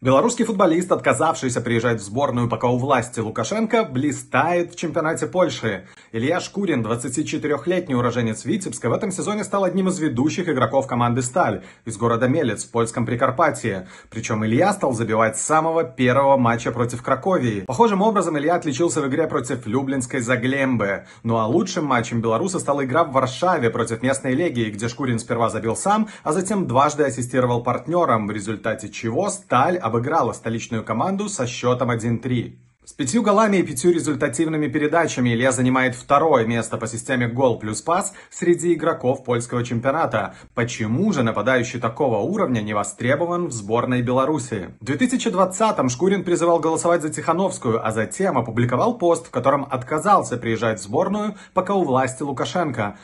Белорусский футболист, отказавшийся приезжать в сборную, пока у власти Лукашенко, блистает в чемпионате Польши. Илья Шкурин, 24-летний уроженец Витебска, в этом сезоне стал одним из ведущих игроков команды «Сталь» из города Мелец в польском Прикарпатии. Причем Илья стал забивать с самого первого матча против Краковии. Похожим образом Илья отличился в игре против Люблинской Заглембы. Ну а лучшим матчем белоруса стала игра в Варшаве против местной Легии, где Шкурин сперва забил сам, а затем дважды ассистировал партнерам, в результате чего «Сталь» обыграла столичную команду со счетом 1-3. С пятью голами и пятью результативными передачами Илья занимает второе место по системе гол плюс пас среди игроков польского чемпионата. Почему же нападающий такого уровня не востребован в сборной Беларуси? В 2020-м Шкурин призывал голосовать за Тихановскую, а затем опубликовал пост, в котором отказался приезжать в сборную, пока у власти Лукашенко.